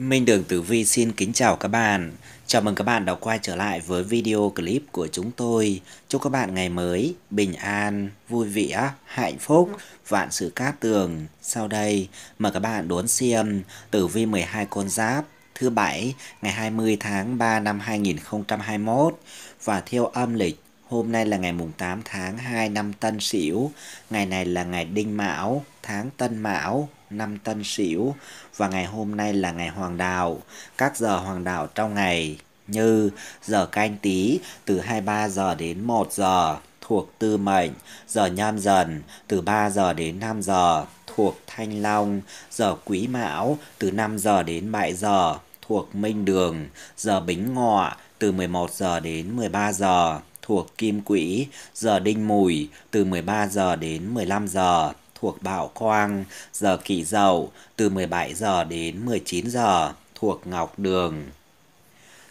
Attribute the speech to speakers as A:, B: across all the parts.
A: Minh Đường Tử Vi xin kính chào các bạn. Chào mừng các bạn đã quay trở lại với video clip của chúng tôi. Chúc các bạn ngày mới bình an, vui vẻ, hạnh phúc, vạn sự cát tường. Sau đây, mời các bạn đón xem Tử Vi 12 con giáp thứ bảy ngày 20 tháng 3 năm 2021 và theo âm lịch Hôm nay là ngày mùng 8 tháng 2 năm Tân Sửu, ngày này là ngày Đinh Mão, tháng Tân Mão, năm Tân Sửu và ngày hôm nay là ngày Hoàng đạo. Các giờ Hoàng đạo trong ngày như giờ canh tí từ 23 giờ đến 1 giờ thuộc tư mệnh, giờ nhâm dần từ 3 giờ đến 5 giờ thuộc thanh long, giờ quý mão từ 5 giờ đến 7 giờ thuộc minh đường, giờ bính ngọ từ 11 giờ đến 13 giờ thuộc kim quỹ, giờ đinh mùi từ 13 giờ đến 15 giờ thuộc Bảo Quang, giờ Kỷ Dậu từ 17 giờ đến 19 giờ thuộc Ngọc Đường.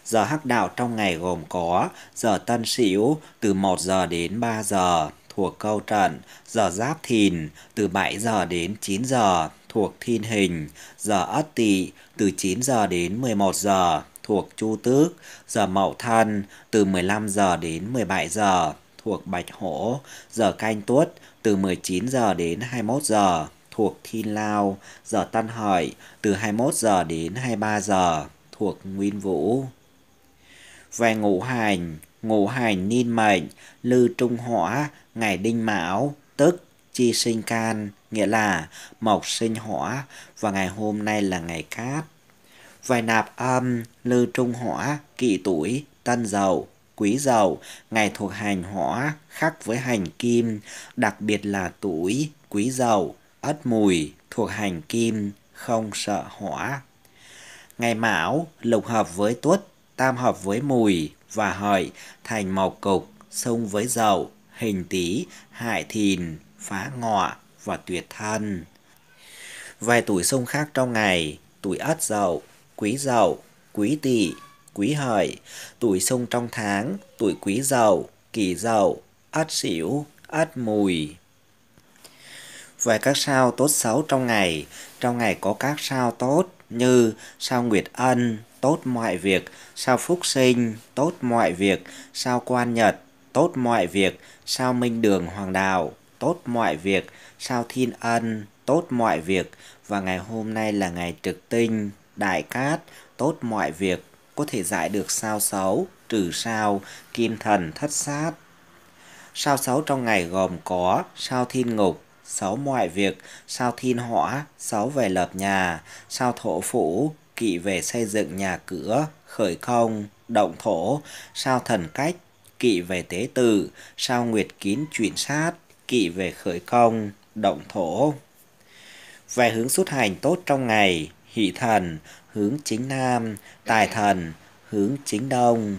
A: Giờ hắc đạo trong ngày gồm có giờ Tân Sửu từ 1 giờ đến 3 giờ thuộc câu trận, giờ Giáp Thìn từ 7 giờ đến 9 giờ thuộc Thiên Hình, giờ Ất Tỵ từ 9 giờ đến 11 giờ thuộc Chu Tước, giờ Mậu Thân từ 15 giờ đến 17 giờ thuộc Bạch Hổ, giờ canh tuất từ 19 giờ đến 21 giờ thuộc Thiên Lao, giờ Tân Hợi từ 21 giờ đến 23 giờ thuộc Nguyên Vũ. Về ngũ hành, ngũ hành niên mệnh, lư trung hỏa, ngày đinh mão, tức chi sinh can, nghĩa là mộc sinh hỏa và ngày hôm nay là ngày cát. Về nạp âm, lư trung hỏa, kỵ tuổi, tân dậu, quý dậu, ngày thuộc hành hỏa khắc với hành kim, đặc biệt là tuổi quý dậu, ất mùi thuộc hành kim, không sợ hỏa. Ngày mão lục hợp với tuất, tam hợp với mùi và hợi thành mộc cục, xung với dậu, hình tý, hại thìn, phá ngọ và tuyệt thân. Vài tuổi xung khác trong ngày, tuổi ất dậu, quý dậu, quý tỵ quý hợi, tuổi sung trong tháng, tuổi quý dậu, kỳ dậu, ất xỉu ất mùi. Về các sao tốt xấu trong ngày, trong ngày có các sao tốt như sao Nguyệt Ân, tốt mọi việc, sao Phúc Sinh, tốt mọi việc, sao Quan Nhật, tốt mọi việc, sao Minh Đường Hoàng Đạo, tốt mọi việc, sao Thiên Ân, tốt mọi việc và ngày hôm nay là ngày trực tinh, đại cát, tốt mọi việc, có thể giải được sao xấu trừ sao kim thần thất sát. Sao xấu trong ngày gồm có sao thiên ngục, xấu mọi việc, sao thiên hỏa, xấu về lập nhà, sao thổ phủ, kỵ về xây dựng nhà cửa, khởi công, động thổ, sao thần cách, kỵ về tế tử, sao nguyệt kín chuyển sát, kỵ về khởi công, động thổ. Về hướng xuất hành tốt trong ngày, hỷ thần, hướng chính nam, tài thần, hướng chính đông.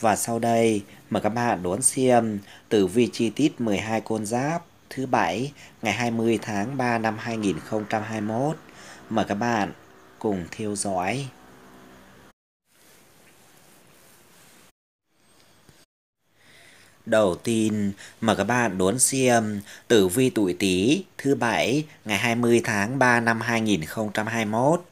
A: Và sau đây, mời các bạn đón xem tử vi chi tiết 12 con giáp thứ bảy ngày 20 tháng 3 năm 2021. Mời các bạn cùng theo dõi. Đầu tiên, mời các bạn đón xem tử vi tuổi Tý thứ bảy ngày 20 tháng 3 năm 2021.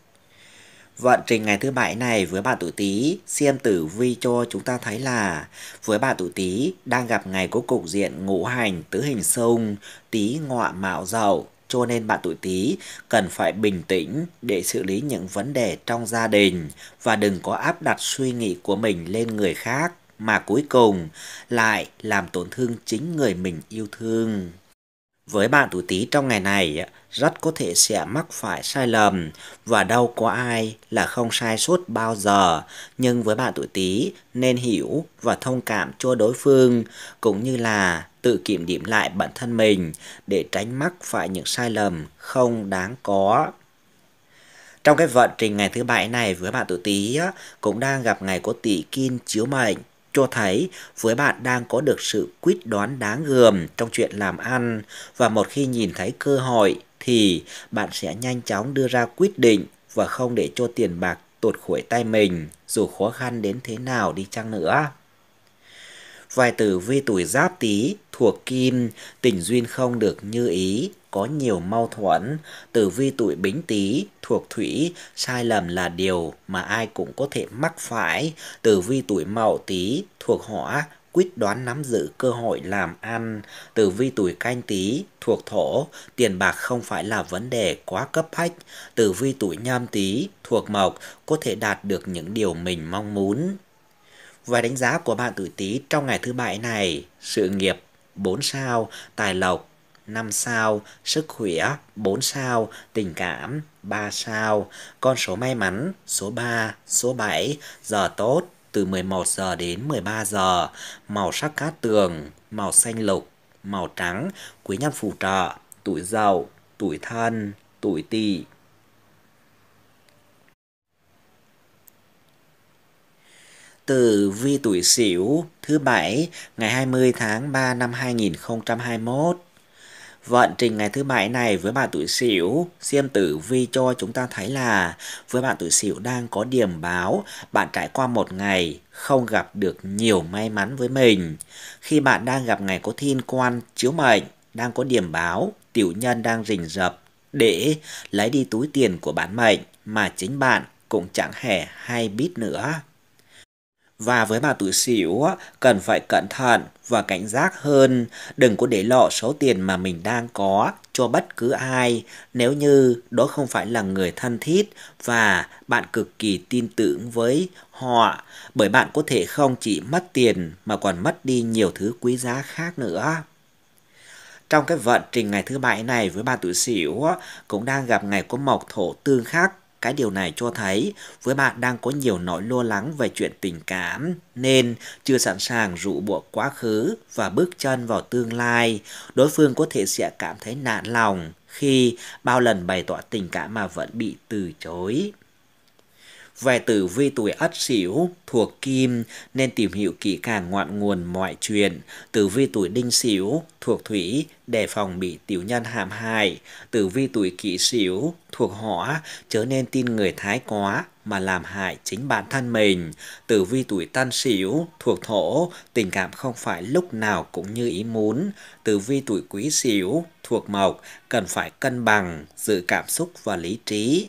A: Vận trình ngày thứ bảy này với bạn tuổi Tý, xem tử vi cho chúng ta thấy là với bạn tuổi Tý đang gặp ngày có cục diện ngũ hành tứ hình xung, Tý ngọ mạo dậu, cho nên bạn tuổi Tý cần phải bình tĩnh để xử lý những vấn đề trong gia đình và đừng có áp đặt suy nghĩ của mình lên người khác mà cuối cùng lại làm tổn thương chính người mình yêu thương. Với bạn tuổi Tý trong ngày này, rất có thể sẽ mắc phải sai lầm và đâu có ai là không sai suốt bao giờ. Nhưng với bạn tuổi Tý nên hiểu và thông cảm cho đối phương cũng như là tự kiểm điểm lại bản thân mình để tránh mắc phải những sai lầm không đáng có. Trong cái vận trình ngày thứ bảy này với bạn tuổi Tý cũng đang gặp ngày có tỷ kim chiếu mệnh cho thấy với bạn đang có được sự quyết đoán đáng gờm trong chuyện làm ăn và một khi nhìn thấy cơ hội thì bạn sẽ nhanh chóng đưa ra quyết định và không để cho tiền bạc tuột khỏi tay mình dù khó khăn đến thế nào đi chăng nữa. Vài tử vi tuổi giáp tý thuộc kim, tình duyên không được như ý, có nhiều mâu thuẫn. Tử vi tuổi bính tý thuộc thủy, sai lầm là điều mà ai cũng có thể mắc phải. Tử vi tuổi mậu tý thuộc hỏa, quyết đoán nắm giữ cơ hội làm ăn. Tử vi tuổi canh tý thuộc thổ, tiền bạc không phải là vấn đề quá cấp bách. Tử vi tuổi nhâm tý thuộc mộc, có thể đạt được những điều mình mong muốn và đánh giá của bạn tuổi Tý trong ngày thứ bảy này. Sự nghiệp 4 sao, tài lộc 5 sao, sức khỏe 4 sao, tình cảm 3 sao, con số may mắn số 3, số 7, giờ tốt từ 11 giờ đến 13 giờ, màu sắc cát tường, màu xanh lục, màu trắng, quý nhân phù trợ, tuổi dậu, tuổi thân, tuổi tỵ. tử vi tuổi Sửu thứ bảy ngày 20 tháng 3 năm 2021. Vận trình ngày thứ bảy này với bạn tuổi Sửu, xem Tử Vi cho chúng ta thấy là với bạn tuổi Sửu đang có điểm báo bạn trải qua một ngày không gặp được nhiều may mắn với mình. Khi bạn đang gặp ngày có thiên quan chiếu mệnh, đang có điểm báo tiểu nhân đang rình rập để lấy đi túi tiền của bản mệnh mà chính bạn cũng chẳng hề hay biết nữa. Và với bà tuổi xỉu cần phải cẩn thận và cảnh giác hơn, đừng có để lộ số tiền mà mình đang có cho bất cứ ai nếu như đó không phải là người thân thiết và bạn cực kỳ tin tưởng với họ bởi bạn có thể không chỉ mất tiền mà còn mất đi nhiều thứ quý giá khác nữa trong cái vận trình ngày thứ bảy này với bà tuổi sửu cũng đang gặp ngày có mộc thổ tương khắc cái điều này cho thấy với bạn đang có nhiều nỗi lo lắng về chuyện tình cảm nên chưa sẵn sàng rũ buộc quá khứ và bước chân vào tương lai. Đối phương có thể sẽ cảm thấy nạn lòng khi bao lần bày tỏ tình cảm mà vẫn bị từ chối. Vài tử vi tuổi ất sửu thuộc kim nên tìm hiểu kỹ càng ngọn nguồn mọi chuyện. Tử vi tuổi đinh sửu thuộc thủy đề phòng bị tiểu nhân hãm hại. Tử vi tuổi kỷ sửu thuộc hỏa chớ nên tin người thái quá mà làm hại chính bản thân mình. Tử vi tuổi tân sửu thuộc thổ, tình cảm không phải lúc nào cũng như ý muốn. Tử vi tuổi quý sửu thuộc mộc, cần phải cân bằng giữa cảm xúc và lý trí.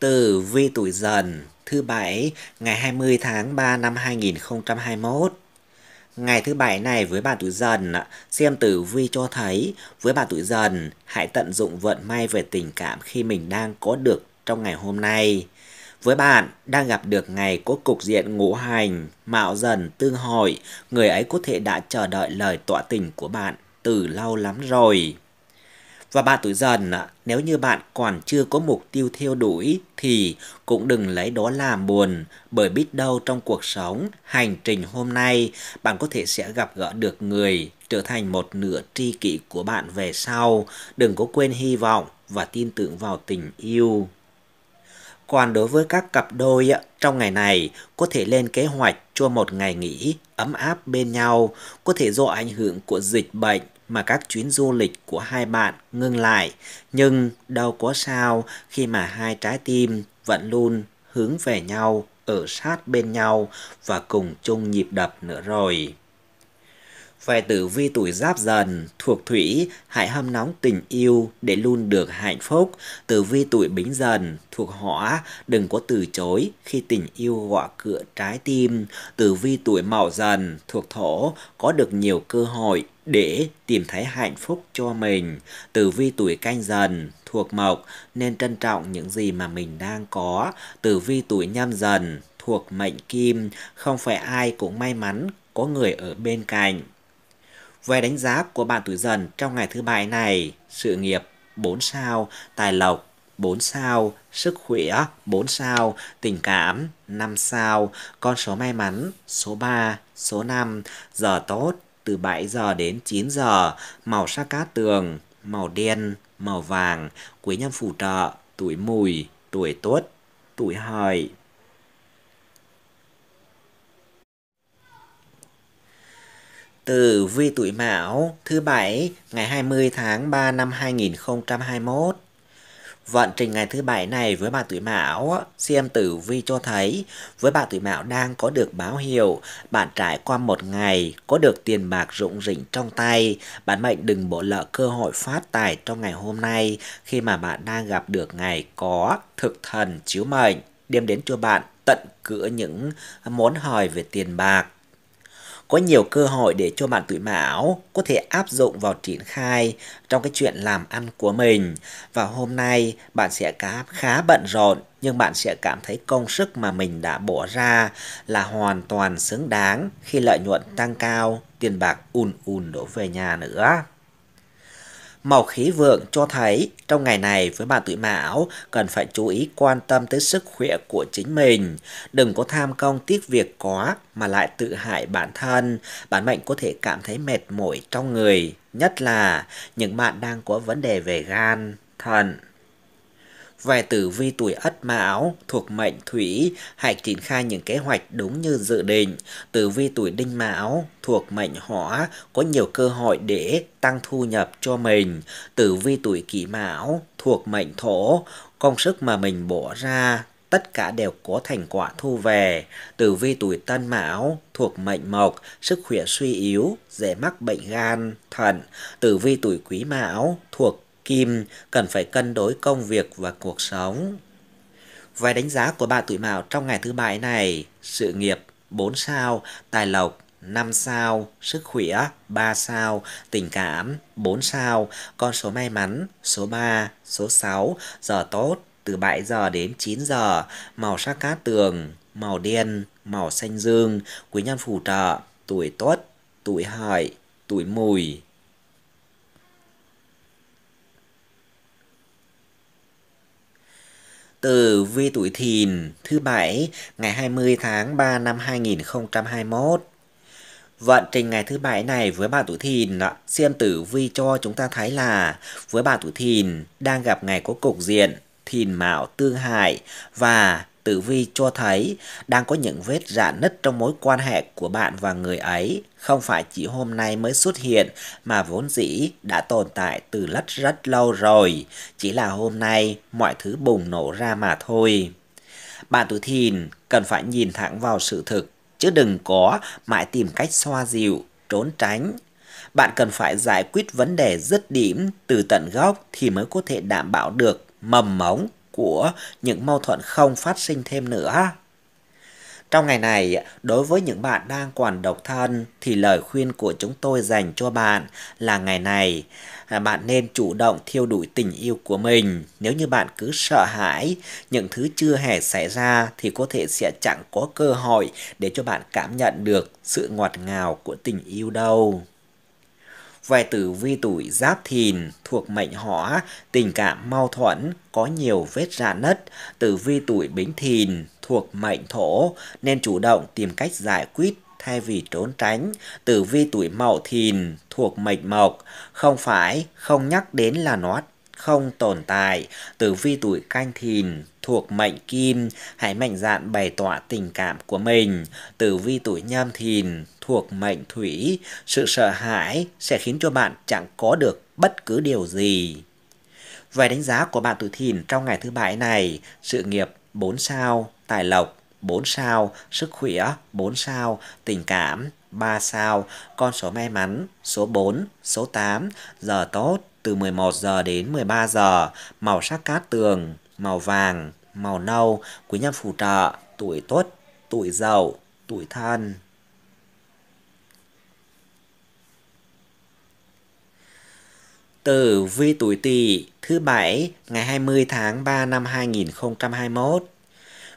A: Tử vi tuổi dần thứ bảy ngày 20 tháng 3 năm 2021. Ngày thứ bảy này với bạn tuổi dần, xem tử vi cho thấy với bạn tuổi dần hãy tận dụng vận may về tình cảm khi mình đang có được trong ngày hôm nay. Với bạn đang gặp được ngày có cục diện ngũ hành, mạo dần tương hội, người ấy có thể đã chờ đợi lời tỏa tình của bạn từ lâu lắm rồi. Và bạn tuổi dần, nếu như bạn còn chưa có mục tiêu theo đuổi thì cũng đừng lấy đó làm buồn bởi biết đâu trong cuộc sống, hành trình hôm nay bạn có thể sẽ gặp gỡ được người trở thành một nửa tri kỷ của bạn về sau. Đừng có quên hy vọng và tin tưởng vào tình yêu. Còn đối với các cặp đôi, trong ngày này có thể lên kế hoạch cho một ngày nghỉ ấm áp bên nhau, có thể do ảnh hưởng của dịch bệnh mà các chuyến du lịch của hai bạn ngưng lại, nhưng đâu có sao khi mà hai trái tim vẫn luôn hướng về nhau, ở sát bên nhau và cùng chung nhịp đập nữa rồi. Về tử vi tuổi giáp dần, thuộc thủy, hãy hâm nóng tình yêu để luôn được hạnh phúc. Tử vi tuổi bính dần, thuộc hỏa, đừng có từ chối khi tình yêu gõ cửa trái tim. Tử vi tuổi mậu dần, thuộc thổ, có được nhiều cơ hội để tìm thấy hạnh phúc cho mình. Tử vi tuổi canh dần thuộc mộc nên trân trọng những gì mà mình đang có. Tử vi tuổi nhâm dần thuộc mệnh kim, không phải ai cũng may mắn có người ở bên cạnh. Về đánh giá của bạn tuổi dần trong ngày thứ bảy này, sự nghiệp 4 sao, tài lộc 4 sao, sức khỏe 4 sao, tình cảm 5 sao, con số may mắn số 3, số 5, giờ tốt từ 7 giờ đến 9 giờ, màu sa cá tường, màu đen, màu vàng, quý nhân phù trợ, tuổi mùi, tuổi tốt, tuổi hợi. Từ vi tuổi Mão thứ bảy ngày 20 tháng 3 năm 2021 Vận trình ngày thứ bảy này với bà tuổi Mão, xem tử vi cho thấy với bà tuổi Mão đang có được báo hiệu, bạn trải qua một ngày có được tiền bạc rụng rỉnh trong tay, bạn mệnh đừng bỏ lỡ cơ hội phát tài trong ngày hôm nay khi mà bạn đang gặp được ngày có thực thần chiếu mệnh đem đến cho bạn tận cửa những món hời về tiền bạc có nhiều cơ hội để cho bạn tuổi mão có thể áp dụng vào triển khai trong cái chuyện làm ăn của mình. Và hôm nay bạn sẽ khá, khá bận rộn nhưng bạn sẽ cảm thấy công sức mà mình đã bỏ ra là hoàn toàn xứng đáng khi lợi nhuận tăng cao, tiền bạc ùn ùn đổ về nhà nữa. Màu khí vượng cho thấy trong ngày này với bạn tuổi mão cần phải chú ý quan tâm tới sức khỏe của chính mình. Đừng có tham công tiếc việc quá mà lại tự hại bản thân. Bản mệnh có thể cảm thấy mệt mỏi trong người, nhất là những bạn đang có vấn đề về gan, thận. Về tử vi tuổi Ất Mão thuộc mệnh Thủy, hãy triển khai những kế hoạch đúng như dự định. Tử vi tuổi Đinh Mão thuộc mệnh Hỏa có nhiều cơ hội để tăng thu nhập cho mình. Tử vi tuổi Kỷ Mão thuộc mệnh Thổ, công sức mà mình bỏ ra tất cả đều có thành quả thu về. Tử vi tuổi Tân Mão thuộc mệnh Mộc, sức khỏe suy yếu, dễ mắc bệnh gan, thận. Tử vi tuổi Quý Mão thuộc Kim cần phải cân đối công việc và cuộc sống. Về đánh giá của bạn tuổi Mão trong ngày thứ bảy này, sự nghiệp 4 sao, tài lộc 5 sao, sức khỏe 3 sao, tình cảm 4 sao, con số may mắn số 3, số 6, giờ tốt từ 7 giờ đến 9 giờ, màu sắc cát tường, màu đen, màu xanh dương, quý nhân phù trợ, tuổi tuất, tuổi hợi, tuổi mùi. Tử vi tuổi thìn thứ bảy ngày 20 tháng 3 năm 2021. Vận trình ngày thứ bảy này với bạn tuổi thìn xem tử vi cho chúng ta thấy là với bạn tuổi thìn đang gặp ngày có cục diện thìn mạo tương hại và Tử Vi cho thấy đang có những vết rạn nứt trong mối quan hệ của bạn và người ấy, không phải chỉ hôm nay mới xuất hiện mà vốn dĩ đã tồn tại từ rất rất lâu rồi, chỉ là hôm nay mọi thứ bùng nổ ra mà thôi. Bạn tuổi thìn cần phải nhìn thẳng vào sự thực, chứ đừng có mãi tìm cách xoa dịu, trốn tránh. Bạn cần phải giải quyết vấn đề dứt điểm từ tận gốc thì mới có thể đảm bảo được mầm mống của những mâu thuẫn không phát sinh thêm nữa. Trong ngày này, đối với những bạn đang còn độc thân thì lời khuyên của chúng tôi dành cho bạn là ngày này à, bạn nên chủ động thiêu đuổi tình yêu của mình. Nếu như bạn cứ sợ hãi những thứ chưa hề xảy ra thì có thể sẽ chẳng có cơ hội để cho bạn cảm nhận được sự ngọt ngào của tình yêu đâu vài tử vi tuổi giáp thìn thuộc mệnh hỏa, tình cảm mau thuẫn, có nhiều vết rạn nứt. Tử vi tuổi bính thìn thuộc mệnh thổ nên chủ động tìm cách giải quyết thay vì trốn tránh. Tử vi tuổi mậu thìn thuộc mệnh mộc, không phải không nhắc đến là nó không tồn tại, tử vi tuổi canh thìn thuộc mệnh kim, hãy mạnh dạn bày tỏ tình cảm của mình. Tử vi tuổi nhâm thìn thuộc mệnh thủy, sự sợ hãi sẽ khiến cho bạn chẳng có được bất cứ điều gì. Về đánh giá của bạn tuổi thìn trong ngày thứ bảy này, sự nghiệp 4 sao, tài lộc 4 sao, sức khỏe 4 sao, tình cảm 3 sao, con số may mắn số 4, số 8, giờ tốt từ 11 giờ đến 13 giờ, màu sắc cát tường, màu vàng, màu nâu, quý nhân phù trợ, tuổi tuất, tuổi dậu, tuổi thân. từ vi tuổi Tỵ thứ bảy ngày 20 tháng 3 năm 2021.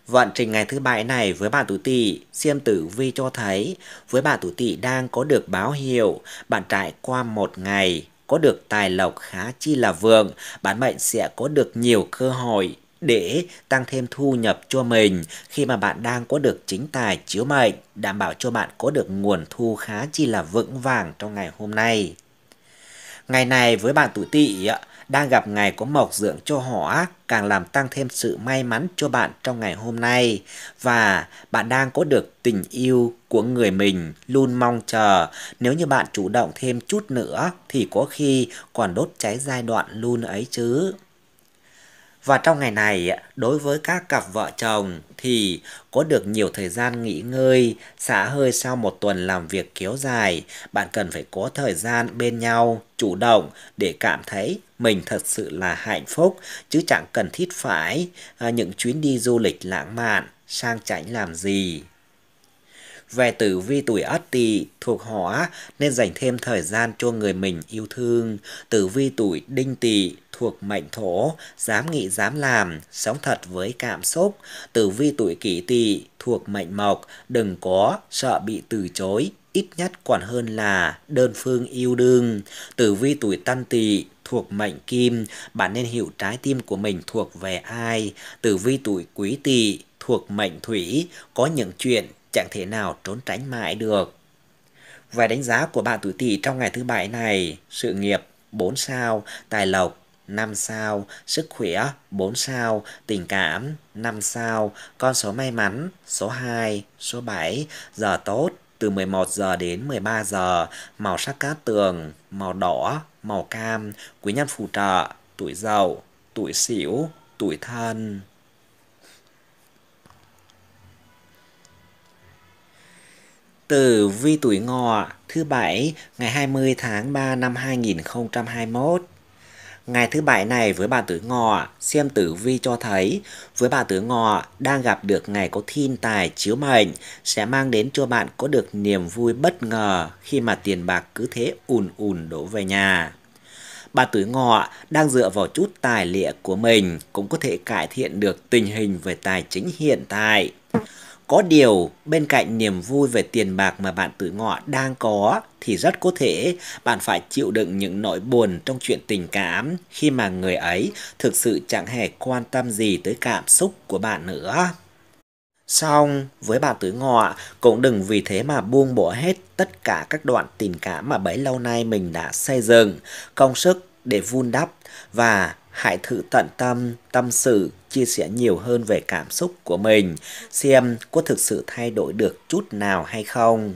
A: Vận trình ngày thứ bảy này với bạn tuổi Tỵ, xem tử vi cho thấy với bạn tuổi Tỵ đang có được báo hiệu bạn trải qua một ngày có được tài lộc khá chi là vượng, bản mệnh sẽ có được nhiều cơ hội để tăng thêm thu nhập cho mình khi mà bạn đang có được chính tài chiếu mệnh, đảm bảo cho bạn có được nguồn thu khá chi là vững vàng trong ngày hôm nay. Ngày này với bạn tuổi tỵ ạ đang gặp ngày có mộc dưỡng cho họ càng làm tăng thêm sự may mắn cho bạn trong ngày hôm nay và bạn đang có được tình yêu của người mình luôn mong chờ nếu như bạn chủ động thêm chút nữa thì có khi còn đốt cháy giai đoạn luôn ấy chứ và trong ngày này, đối với các cặp vợ chồng thì có được nhiều thời gian nghỉ ngơi, xả hơi sau một tuần làm việc kéo dài, bạn cần phải có thời gian bên nhau, chủ động để cảm thấy mình thật sự là hạnh phúc, chứ chẳng cần thiết phải à, những chuyến đi du lịch lãng mạn, sang chảnh làm gì. Về tử vi tuổi Ất Tỵ thuộc Hỏa nên dành thêm thời gian cho người mình yêu thương. Tử vi tuổi Đinh Tỵ thuộc mệnh thổ, dám nghĩ dám làm, sống thật với cảm xúc. Tử vi tuổi Kỷ Tỵ thuộc mệnh mộc, đừng có sợ bị từ chối, ít nhất còn hơn là đơn phương yêu đương. Tử vi tuổi Tân Tỵ thuộc mệnh kim, bạn nên hiểu trái tim của mình thuộc về ai. Tử vi tuổi Quý Tỵ thuộc mệnh thủy, có những chuyện chẳng thể nào trốn tránh mãi được. Về đánh giá của bạn tuổi Tỵ trong ngày thứ bảy này, sự nghiệp 4 sao, tài lộc 5 sao, sức khỏe 4 sao, tình cảm 5 sao, con số may mắn số 2, số 7, giờ tốt từ 11 giờ đến 13 giờ, màu sắc cát tường, màu đỏ, màu cam, quý nhân phù trợ, tuổi dậu, tuổi sửu, tuổi thân. Tử vi tuổi ngọ thứ bảy ngày 20 tháng 3 năm 2021. Ngày thứ bảy này với bà tuổi ngọ, xem tử vi cho thấy với bà tuổi ngọ đang gặp được ngày có thiên tài chiếu mệnh sẽ mang đến cho bạn có được niềm vui bất ngờ khi mà tiền bạc cứ thế ùn ùn đổ về nhà. Bà tuổi ngọ đang dựa vào chút tài liệu của mình cũng có thể cải thiện được tình hình về tài chính hiện tại. Có điều bên cạnh niềm vui về tiền bạc mà bạn tự ngọ đang có thì rất có thể bạn phải chịu đựng những nỗi buồn trong chuyện tình cảm khi mà người ấy thực sự chẳng hề quan tâm gì tới cảm xúc của bạn nữa. Xong, với bạn tử ngọ, cũng đừng vì thế mà buông bỏ hết tất cả các đoạn tình cảm mà bấy lâu nay mình đã xây dựng, công sức để vun đắp và hãy thử tận tâm, tâm sự chia sẻ nhiều hơn về cảm xúc của mình, xem có thực sự thay đổi được chút nào hay không.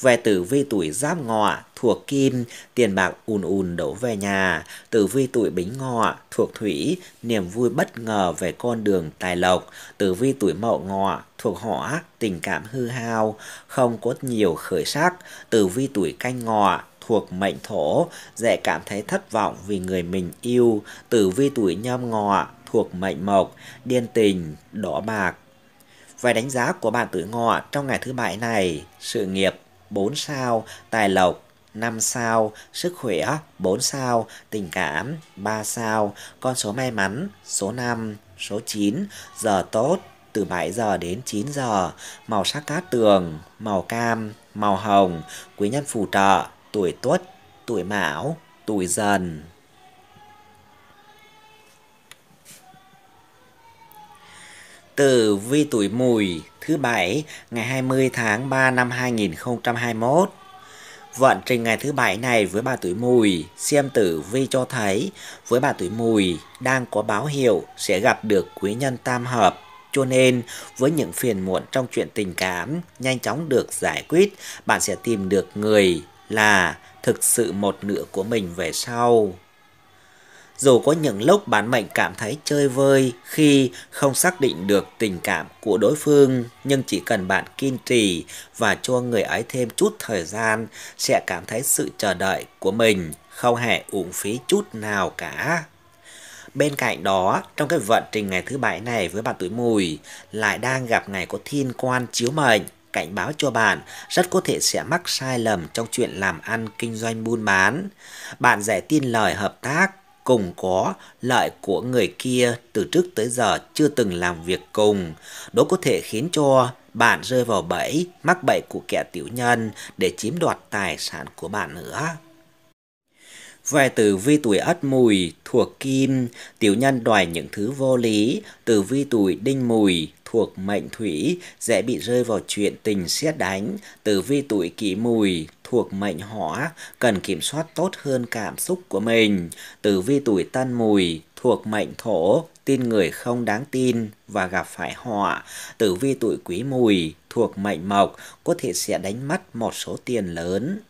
A: Về tử vi tuổi giáp ngọ thuộc kim, tiền bạc ùn ùn đổ về nhà. Tử vi tuổi bính ngọ thuộc thủy, niềm vui bất ngờ về con đường tài lộc. Tử vi tuổi mậu ngọ thuộc hỏa, tình cảm hư hao, không có nhiều khởi sắc. Tử vi tuổi canh ngọ thuộc mệnh thổ, dễ cảm thấy thất vọng vì người mình yêu. Tử vi tuổi nhâm ngọ thuộc mệnh mộc, điên tình, đỏ bạc. Về đánh giá của bạn tử ngọ trong ngày thứ bảy này, sự nghiệp 4 sao, tài lộc 5 sao, sức khỏe 4 sao, tình cảm 3 sao, con số may mắn số 5, số 9, giờ tốt từ 7 giờ đến 9 giờ, màu sắc cát tường, màu cam, màu hồng, quý nhân phù trợ, tuổi tuất, tuổi mão, tuổi dần. Tử vi tuổi mùi thứ bảy ngày 20 tháng 3 năm 2021. Vận trình ngày thứ bảy này với bà tuổi mùi, xem tử vi cho thấy với bà tuổi mùi đang có báo hiệu sẽ gặp được quý nhân tam hợp. Cho nên, với những phiền muộn trong chuyện tình cảm nhanh chóng được giải quyết, bạn sẽ tìm được người là thực sự một nửa của mình về sau dù có những lúc bản mệnh cảm thấy chơi vơi khi không xác định được tình cảm của đối phương, nhưng chỉ cần bạn kiên trì và cho người ấy thêm chút thời gian sẽ cảm thấy sự chờ đợi của mình không hề uổng phí chút nào cả. Bên cạnh đó, trong cái vận trình ngày thứ bảy này với bạn tuổi mùi lại đang gặp ngày có thiên quan chiếu mệnh cảnh báo cho bạn rất có thể sẽ mắc sai lầm trong chuyện làm ăn kinh doanh buôn bán. Bạn dễ tin lời hợp tác cùng có lợi của người kia từ trước tới giờ chưa từng làm việc cùng. Đó có thể khiến cho bạn rơi vào bẫy, mắc bẫy của kẻ tiểu nhân để chiếm đoạt tài sản của bạn nữa. Về từ vi tuổi ất mùi, thuộc kim, tiểu nhân đòi những thứ vô lý, từ vi tuổi đinh mùi, thuộc mệnh thủy, dễ bị rơi vào chuyện tình xét đánh, từ vi tuổi kỷ mùi, thuộc mệnh hỏa cần kiểm soát tốt hơn cảm xúc của mình. Tử vi tuổi tân mùi thuộc mệnh thổ tin người không đáng tin và gặp phải họa. Tử vi tuổi quý mùi thuộc mệnh mộc có thể sẽ đánh mất một số tiền lớn.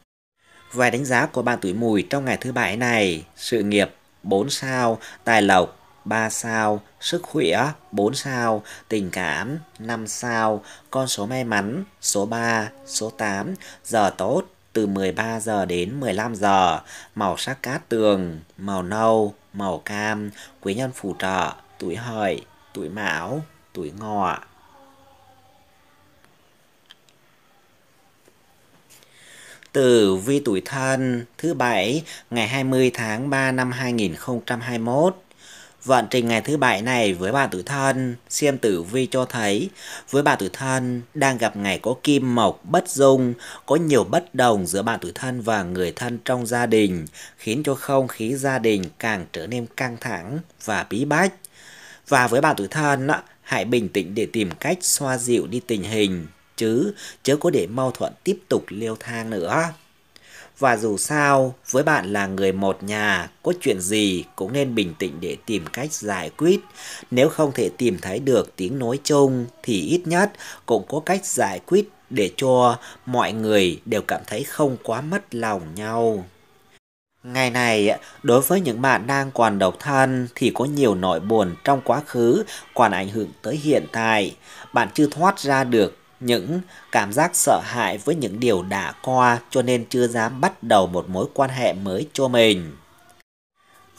A: Vài đánh giá của bạn tuổi mùi trong ngày thứ bảy này, sự nghiệp 4 sao, tài lộc 3 sao, sức khỏe 4 sao, tình cảm 5 sao, con số may mắn số 3, số 8, giờ tốt từ 13 giờ đến 15 giờ, màu sắc cát tường, màu nâu, màu cam, quý nhân phù trợ, tuổi hợi, tuổi mão, tuổi ngọ. Tử vi tuổi thân thứ bảy ngày 20 tháng 3 năm 2021 Vận trình ngày thứ bảy này với bà tử thân, xem tử vi cho thấy, với bà tử thân đang gặp ngày có kim mộc bất dung, có nhiều bất đồng giữa bà tử thân và người thân trong gia đình, khiến cho không khí gia đình càng trở nên căng thẳng và bí bách. Và với bà tử thân, hãy bình tĩnh để tìm cách xoa dịu đi tình hình, chứ chớ có để mâu thuẫn tiếp tục leo thang nữa. Và dù sao, với bạn là người một nhà, có chuyện gì cũng nên bình tĩnh để tìm cách giải quyết. Nếu không thể tìm thấy được tiếng nói chung thì ít nhất cũng có cách giải quyết để cho mọi người đều cảm thấy không quá mất lòng nhau. Ngày này, đối với những bạn đang còn độc thân thì có nhiều nỗi buồn trong quá khứ còn ảnh hưởng tới hiện tại. Bạn chưa thoát ra được những cảm giác sợ hãi với những điều đã qua cho nên chưa dám bắt đầu một mối quan hệ mới cho mình.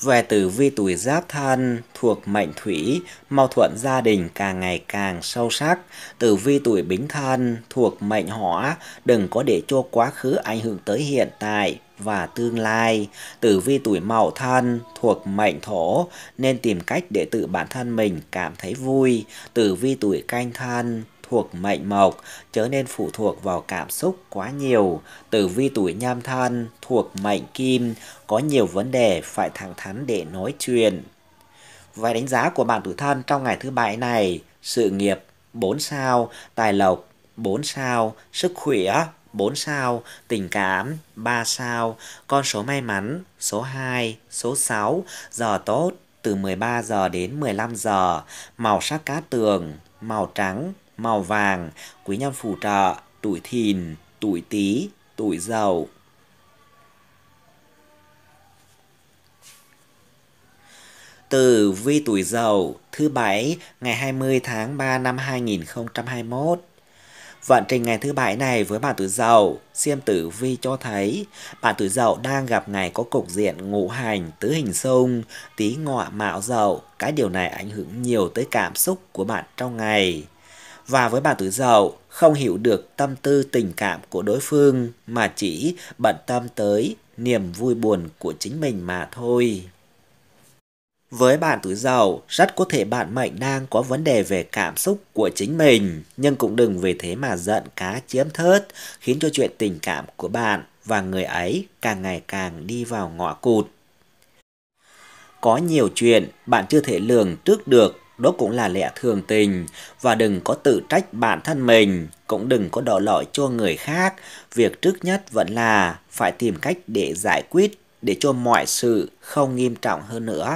A: Về tử vi tuổi giáp thân thuộc mệnh thủy, mâu thuẫn gia đình càng ngày càng sâu sắc. Tử vi tuổi bính thân thuộc mệnh hỏa, đừng có để cho quá khứ ảnh hưởng tới hiện tại và tương lai. Tử vi tuổi mậu thân thuộc mệnh thổ nên tìm cách để tự bản thân mình cảm thấy vui. Tử vi tuổi canh thân thuộc mệnh mộc, trở nên phụ thuộc vào cảm xúc quá nhiều. Tử vi tuổi nhâm thân thuộc mệnh kim, có nhiều vấn đề phải thẳng thắn để nói chuyện. Vài đánh giá của bạn tuổi thân trong ngày thứ bảy này, sự nghiệp 4 sao, tài lộc 4 sao, sức khỏe 4 sao, tình cảm 3 sao, con số may mắn số 2, số 6, giờ tốt từ 13 giờ đến 15 giờ, màu sắc cá tường, màu trắng, màu vàng, quý nhân phù trợ, tuổi thìn, tuổi tý, tuổi dậu. từ vi tuổi dậu thứ bảy ngày 20 tháng 3 năm 2021. Vận trình ngày thứ bảy này với bạn tuổi dậu, xem tử vi cho thấy bạn tuổi dậu đang gặp ngày có cục diện ngũ hành tứ hình xung, tí ngọ mạo dậu. Cái điều này ảnh hưởng nhiều tới cảm xúc của bạn trong ngày và với bà tuổi Dậu không hiểu được tâm tư tình cảm của đối phương mà chỉ bận tâm tới niềm vui buồn của chính mình mà thôi. Với bạn tuổi giàu, rất có thể bạn mệnh đang có vấn đề về cảm xúc của chính mình, nhưng cũng đừng vì thế mà giận cá chiếm thớt, khiến cho chuyện tình cảm của bạn và người ấy càng ngày càng đi vào ngõ cụt. Có nhiều chuyện bạn chưa thể lường trước được đó cũng là lẽ thường tình và đừng có tự trách bản thân mình, cũng đừng có đổ lỗi cho người khác. Việc trước nhất vẫn là phải tìm cách để giải quyết để cho mọi sự không nghiêm trọng hơn nữa.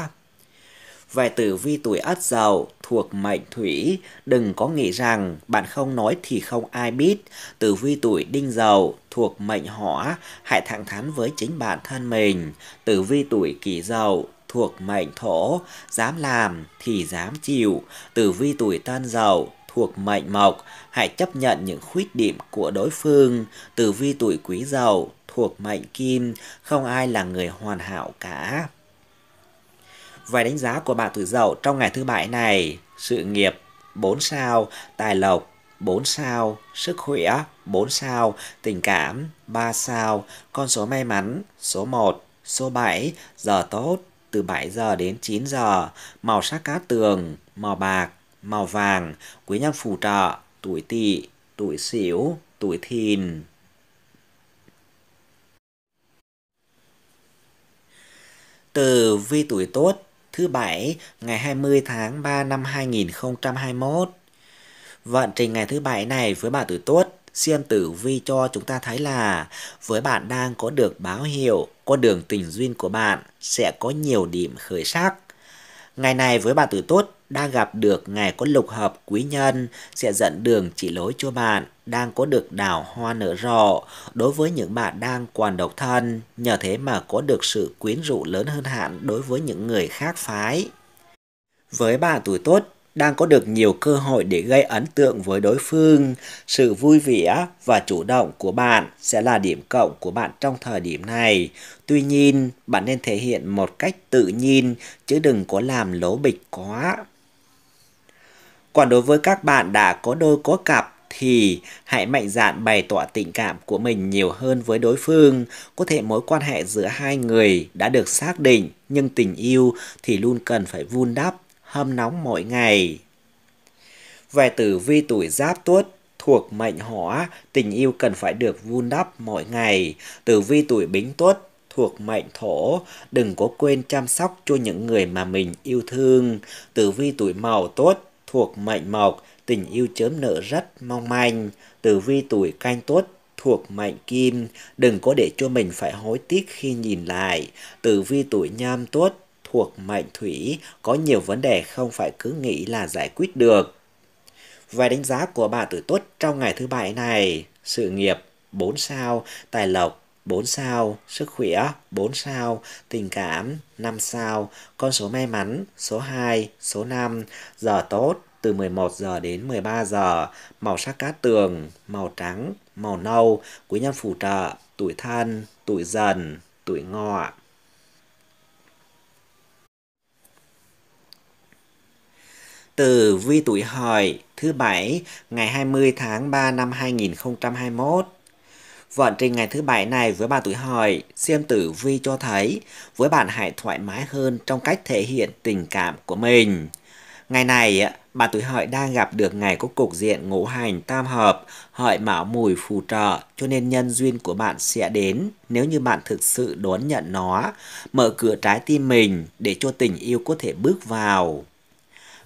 A: Về tử vi tuổi ất dậu thuộc mệnh thủy, đừng có nghĩ rằng bạn không nói thì không ai biết. Tử vi tuổi đinh dậu thuộc mệnh hỏa, hãy thẳng thắn với chính bản thân mình. Tử vi tuổi kỷ dậu thuộc mệnh thổ, dám làm thì dám chịu, tử vi tuổi tân dậu thuộc mệnh mộc, hãy chấp nhận những khuyết điểm của đối phương, tử vi tuổi quý dậu thuộc mệnh kim, không ai là người hoàn hảo cả. Vài đánh giá của bạn tuổi dậu trong ngày thứ bảy này, sự nghiệp 4 sao, tài lộc 4 sao, sức khỏe 4 sao, tình cảm 3 sao, con số may mắn số 1, số 7, giờ tốt từ 7 giờ đến 9 giờ, màu sắc cát tường, màu bạc, màu vàng, quý nhân phù trợ, tuổi tỵ, tuổi sửu, tuổi thìn. Từ vi tuổi tốt thứ bảy ngày 20 tháng 3 năm 2021. Vận trình ngày thứ bảy này với bạn tuổi tốt, xem tử vi cho chúng ta thấy là với bạn đang có được báo hiệu con đường tình duyên của bạn sẽ có nhiều điểm khởi sắc. Ngày này với bạn tử tốt đang gặp được ngày có lục hợp quý nhân sẽ dẫn đường chỉ lối cho bạn đang có được đào hoa nở rộ đối với những bạn đang còn độc thân nhờ thế mà có được sự quyến rũ lớn hơn hạn đối với những người khác phái với bạn tuổi tốt đang có được nhiều cơ hội để gây ấn tượng với đối phương. Sự vui vẻ và chủ động của bạn sẽ là điểm cộng của bạn trong thời điểm này. Tuy nhiên, bạn nên thể hiện một cách tự nhiên chứ đừng có làm lố bịch quá. Còn đối với các bạn đã có đôi có cặp thì hãy mạnh dạn bày tỏ tình cảm của mình nhiều hơn với đối phương. Có thể mối quan hệ giữa hai người đã được xác định, nhưng tình yêu thì luôn cần phải vun đắp hâm nóng mỗi ngày. Về tử vi tuổi giáp tuất thuộc mệnh hỏa, tình yêu cần phải được vun đắp mỗi ngày. Tử vi tuổi bính tuất thuộc mệnh thổ, đừng có quên chăm sóc cho những người mà mình yêu thương. Tử vi tuổi mậu tuất thuộc mệnh mộc, tình yêu chớm nở rất mong manh. Tử vi tuổi canh tuất thuộc mệnh kim, đừng có để cho mình phải hối tiếc khi nhìn lại. Tử vi tuổi nhâm tuất thuộc mệnh thủy có nhiều vấn đề không phải cứ nghĩ là giải quyết được. Về đánh giá của bạn tử tuất trong ngày thứ bảy này, sự nghiệp 4 sao, tài lộc 4 sao, sức khỏe 4 sao, tình cảm 5 sao, con số may mắn số 2, số 5, giờ tốt từ 11 giờ đến 13 giờ, màu sắc cát tường, màu trắng, màu nâu, quý nhân phù trợ, tuổi thân, tuổi dần, tuổi ngọ. tử Vi Tuổi Hợi thứ Bảy ngày 20 tháng 3 năm 2021. Vận trình ngày thứ Bảy này với bạn Tuổi Hợi, xem tử Vi cho thấy với bạn hãy thoải mái hơn trong cách thể hiện tình cảm của mình. Ngày này, bạn tuổi hợi đang gặp được ngày có cục diện ngũ hành tam hợp, hợi mão mùi phù trợ, cho nên nhân duyên của bạn sẽ đến nếu như bạn thực sự đón nhận nó, mở cửa trái tim mình để cho tình yêu có thể bước vào.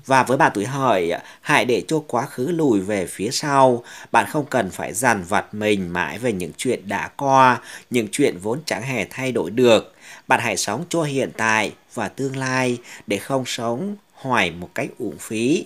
A: Và với bà tuổi hợi, hãy để cho quá khứ lùi về phía sau. Bạn không cần phải dằn vặt mình mãi về những chuyện đã qua, những chuyện vốn chẳng hề thay đổi được. Bạn hãy sống cho hiện tại và tương lai để không sống hoài một cách uổng phí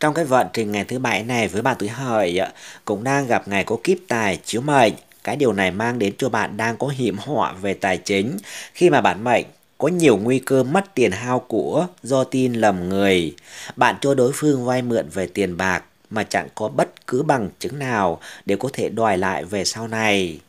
A: trong cái vận trình ngày thứ bảy này với bạn tuổi hợi cũng đang gặp ngày có kiếp tài chiếu mệnh cái điều này mang đến cho bạn đang có hiểm họa về tài chính khi mà bản mệnh có nhiều nguy cơ mất tiền hao của do tin lầm người. Bạn cho đối phương vay mượn về tiền bạc mà chẳng có bất cứ bằng chứng nào để có thể đòi lại về sau này.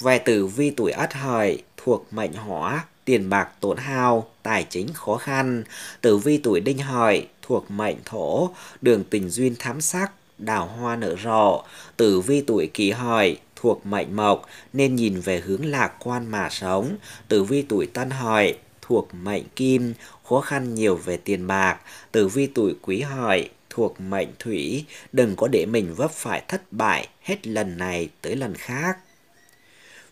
A: Về tử vi tuổi ất hợi thuộc mệnh hỏa, tiền bạc tổn hao, tài chính khó khăn. Tử vi tuổi đinh hợi thuộc mệnh thổ, đường tình duyên thám sắc, đào hoa nở rộ. Tử vi tuổi kỷ hợi thuộc mệnh mộc nên nhìn về hướng lạc quan mà sống. Tử vi tuổi tân hợi thuộc mệnh kim, khó khăn nhiều về tiền bạc. Tử vi tuổi quý hợi thuộc mệnh thủy, đừng có để mình vấp phải thất bại hết lần này tới lần khác.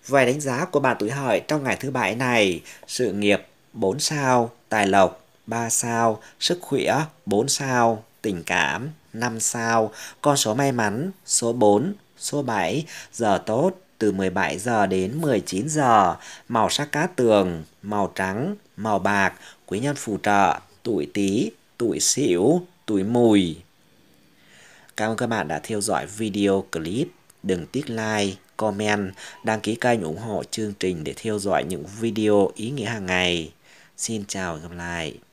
A: Vài đánh giá của bạn tuổi hợi trong ngày thứ bảy này, sự nghiệp 4 sao, tài lộc 3 sao, sức khỏe 4 sao, tình cảm 5 sao, con số may mắn số 4, Số 7, giờ tốt từ 17 giờ đến 19 giờ, màu sắc cá tường, màu trắng, màu bạc, quý nhân phù trợ, tuổi Tý, tuổi Sửu, tuổi Mùi. Cảm ơn các bạn đã theo dõi video clip. Đừng tiếc like, comment, đăng ký kênh ủng hộ chương trình để theo dõi những video ý nghĩa hàng ngày. Xin chào và gặp lại.